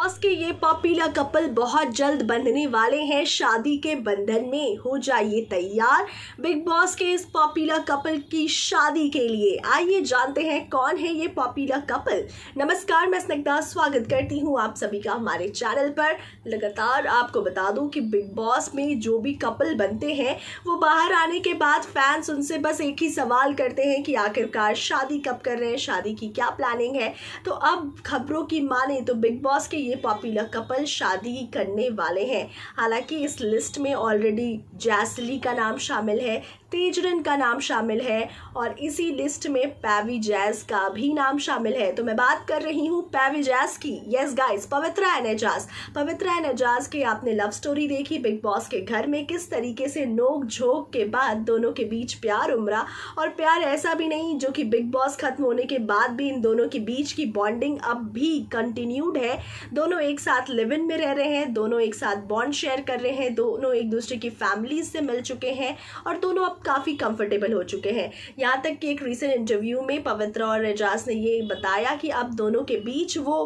boss के ये popular couple बहुत जल्द बंधने वाले हैं शादी के बंधन में हो जाइए तैयार बिग बॉस के इस पॉपुलर कपल की शादी के लिए आइए जानते हैं कौन है ये पॉपुलर कपल नमस्कार मैं स्निग्धा स्वागत करती हूँ आप सभी का हमारे चैनल पर लगातार आपको बता दूँ कि बिग बॉस में जो भी कपल बनते हैं वो बाहर आने के बाद फैंस उनसे बस एक ही सवाल करते हैं कि आखिरकार शादी कब कर रहे हैं शादी की क्या प्लानिंग है तो अब खबरों की माने तो बिग बॉस के ये पॉपुलर कपल शादी करने वाले हैं हालांकि इस लिस्ट में ऑलरेडी जैसली का नाम शामिल है तेजरन का नाम शामिल है और इसी लिस्ट में पैवी जैज का भी नाम शामिल है तो मैं बात कर रही हूँ पैवी जैज की yes guys Pavitra and Eijaz Pavitra Eijaz की आपने लव स्टोरी देखी बिग बॉस के घर में किस तरीके से नोक झोंक के बाद दोनों के बीच प्यार उमरा और प्यार ऐसा भी नहीं जो कि बिग बॉस खत्म होने के बाद भी इन दोनों के बीच की बॉन्डिंग अब भी कंटिन्यूड है दोनों एक साथ लिव इन में रह रहे हैं दोनों एक साथ बॉन्ड शेयर कर रहे हैं दोनों एक दूसरे की फैमिली से मिल चुके हैं और दोनों अब काफ़ी कंफर्टेबल हो चुके हैं यहाँ तक कि एक रिसेंट इंटरव्यू में पवित्रा और एजाज ने ये बताया कि अब दोनों के बीच वो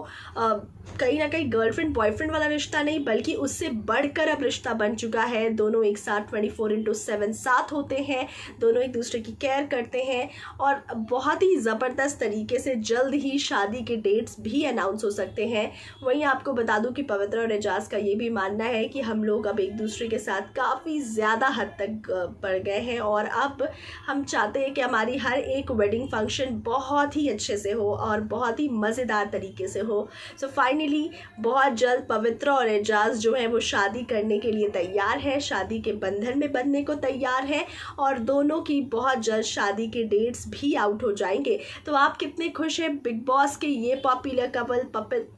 कहीं ना कहीं गर्लफ्रेंड बॉयफ्रेंड वाला रिश्ता नहीं बल्कि उससे बढ़कर अब रिश्ता बन चुका है दोनों एक साथ ट्वेंटी फोर इंटू सेवन साथ होते हैं दोनों एक दूसरे की केयर करते हैं और बहुत ही ज़बरदस्त तरीके से जल्द ही शादी के डेट्स भी अनाउंस हो सकते हैं वहीं आपको बता दूं कि पवित्रा और एजाज का ये भी मानना है कि हम लोग अब एक दूसरे के साथ काफ़ी ज़्यादा हद तक बढ़ गए हैं और अब हम चाहते हैं कि हमारी हर एक वेडिंग फंक्शन बहुत ही अच्छे से हो और बहुत ही मज़ेदार तरीके से हो सो so, फाइन फाइनली बहुत जल्द पवित्र और एजाज जो है वो शादी करने के लिए तैयार है शादी के बंधन में बंधने को तैयार है और दोनों की बहुत जल्द शादी के डेट्स भी आउट हो जाएंगे तो आप कितने खुश हैं बिग बॉस के ये popular couple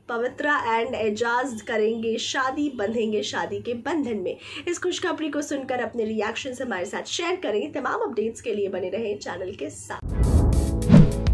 Pavitra and Eijaz करेंगे शादी बंधेंगे शादी के बंधन में इस खुशखबरी को सुनकर अपने रिएक्शन हमारे साथ शेयर करें तमाम अपडेट्स के लिए बने रहें चैनल के साथ